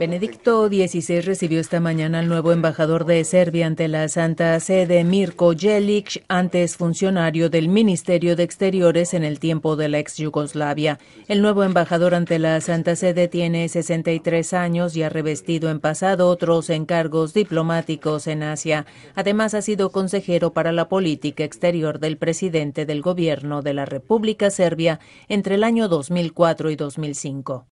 Benedicto XVI recibió esta mañana al nuevo embajador de Serbia ante la Santa Sede, Mirko Jelic, antes funcionario del Ministerio de Exteriores en el tiempo de la ex Yugoslavia. El nuevo embajador ante la Santa Sede tiene 63 años y ha revestido en pasado otros encargos diplomáticos en Asia. Además, ha sido consejero para la política exterior del presidente del gobierno de la República Serbia entre el año 2004 y 2005.